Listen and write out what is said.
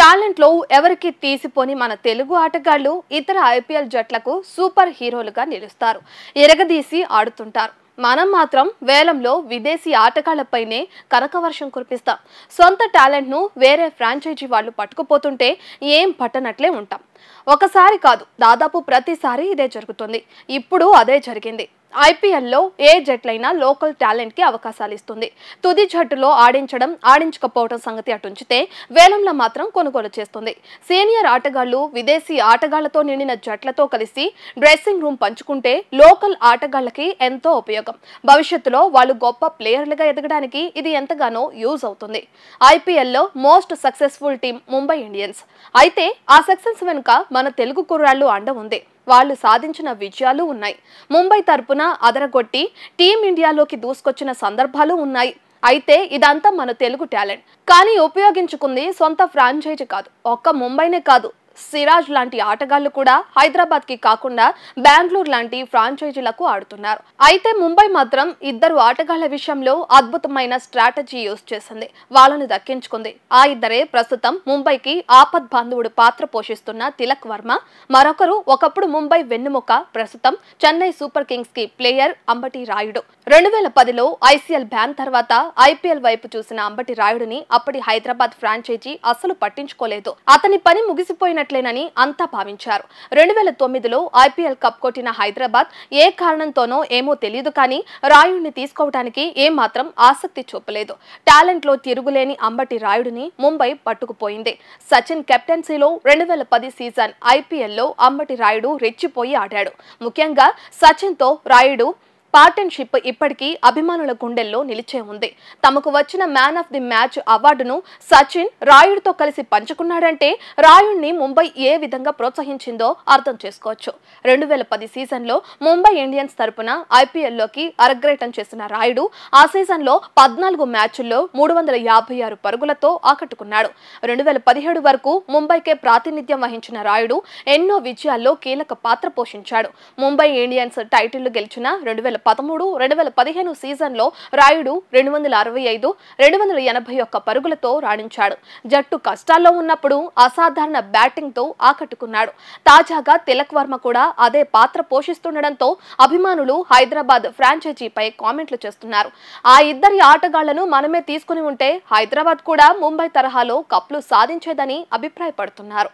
టాలెంట్లో ఎవరికి తీసిపోని మన తెలుగు ఆటగాళ్లు ఇతర ఐపీఎల్ జట్లకు సూపర్ హీరోలుగా నిలుస్తారు ఎరగదీసి ఆడుతుంటారు మనం మాత్రం వేలంలో విదేశీ ఆటగాళ్లపైనే కనకవర్షం కురిపిస్తాం సొంత టాలెంట్ను వేరే ఫ్రాంచైజీ వాళ్ళు పట్టుకుపోతుంటే ఏం పట్టనట్లే ఉంటాం ఒకసారి కాదు దాదాపు ప్రతిసారి ఇదే జరుగుతుంది ఇప్పుడు అదే జరిగింది ఐపీఎల్లో ఏ జట్లైనా లోకల్ టాలెంట్కి అవకాశాలు ఇస్తుంది తుది జట్టులో ఆడించడం ఆడించకపోవడం సంగతి అటుంచితే వేలంలో మాత్రం కొనుగోలు చేస్తుంది సీనియర్ ఆటగాళ్లు విదేశీ ఆటగాళ్లతో నిండిన జట్లతో కలిసి డ్రెస్సింగ్ రూమ్ పంచుకుంటే లోకల్ ఆటగాళ్లకి ఎంతో ఉపయోగం భవిష్యత్తులో వాళ్ళు గొప్ప ప్లేయర్లుగా ఎదగడానికి ఇది ఎంతగానో యూజ్ అవుతుంది ఐపీఎల్లో most successful team Mumbai Indians అయితే ఆ సక్సెస్ వెనుక మన తెలుగు కుర్రాళ్ళు అండ ఉంది వాళ్ళు సాధించిన విజయాలు ఉన్నాయి ముంబై తరపున అదరగొట్టి టీమిండియాలోకి దూసుకొచ్చిన సందర్భాలు ఉన్నాయి అయితే ఇదంతా మన తెలుగు టాలెంట్ కానీ ఉపయోగించుకుంది సొంత ఫ్రాంచైజీ కాదు ఒక్క ముంబైనే కాదు సిరాజ్ లాంటి ఆటగాళ్లు కూడా హైదరాబాద్ కి కాకుండా బెంగళూరు లాంటి ఫ్రాంచైజీలకు ఆడుతున్నారు అయితే ముంబై మాత్రం ఇద్దరు ఆటగాళ్ల విషయంలో అద్భుతమైన స్ట్రాటజీ యూజ్ చేసింది వాళ్ళను దక్కించుకుంది ఆ ఇద్దరే ప్రస్తుతం ముంబైకి ఆపద్ బాంధవుడు పాత్ర పోషిస్తున్న తిలక్ వర్మ మరొకరు ఒకప్పుడు ముంబై వెన్నుముక ప్రస్తుతం చెన్నై సూపర్ కింగ్స్ కి ప్లేయర్ అంబటి రాయుడు రెండు వేల పదిలో ఐసీఎల్ బ్యాన్ తర్వాత ఐపీఎల్ వైపు చూసిన అంబటి రాయుడిని అప్పటి హైదరాబాద్ ఫ్రాంచైజీ అసలు పట్టించుకోలేదు అతని పని ముగిసిపోయినట్లేనని అంతా భావించారు రెండు వేల తొమ్మిదిలో ఐపీఎల్ కప్ కొట్టిన హైదరాబాద్ ఏ కారణంతోనో ఏమో తెలియదు కానీ రాయుడిని తీసుకోవడానికి ఏమాత్రం ఆసక్తి చూపలేదు టాలెంట్ లో తిరుగులేని అంబటి రాయుడిని ముంబై పట్టుకుపోయింది సచిన్ కెప్టెన్సీలో రెండు వేల పది సీజన్ ఐపీఎల్లో అంబటి రాయుడు రెచ్చిపోయి ఆడాడు ముఖ్యంగా సచిన్తో రాయుడు పార్టన్షిప్ ఇప్పటికీ అభిమానుల గుండెల్లో నిలిచే ఉంది తమకు వచ్చిన మ్యాన్ ఆఫ్ ది మ్యాచ్ అవార్డును సచిన్ రాయుడితో కలిసి పంచుకున్నాడంటే రాయుడిని ముంబై ఏ విధంగా ప్రోత్సహించిందో అర్థం చేసుకోవచ్చు రెండు వేల పది సీజన్లో ముంబై ఇండియన్స్ తరపున ఐపీఎల్లోకి అరగ్రేటం చేసిన రాయుడు ఆ సీజన్లో పద్నాలుగు మ్యాచ్ల్లో మూడు వందల యాభై ఆరు పరుగులతో ఆకట్టుకున్నాడు రెండు వేల పదిహేడు వరకు ముంబైకే ప్రాతినిధ్యం వహించిన రాయుడు ఎన్నో విజయాల్లో కీలక పాత్ర పోషించాడు ముంబై ఇండియన్స్ టైటిల్ గెలిచిన రెండు వేల పదమూడు రెండు వేల పదిహేను సీజన్లో రాయుడు రెండు వందల అరవై ఐదు రెండు వందల ఎనభై ఒక్క పరుగులతో రాణించాడు జట్టు కష్టాల్లో ఉన్నప్పుడు అసాధారణ బ్యాటింగ్తో ఆకట్టుకున్నాడు తాజాగా తిలక్ వర్మ కూడా అదే పాత్ర పోషిస్తుండడంతో అభిమానులు హైదరాబాద్ ఫ్రాంచైజీపై కామెంట్లు చేస్తున్నారు ఆ ఇద్దరి ఆటగాళ్లను మనమే తీసుకుని ఉంటే హైదరాబాద్ కూడా ముంబై తరహాలో కప్లు సాధించేదని అభిప్రాయపడుతున్నారు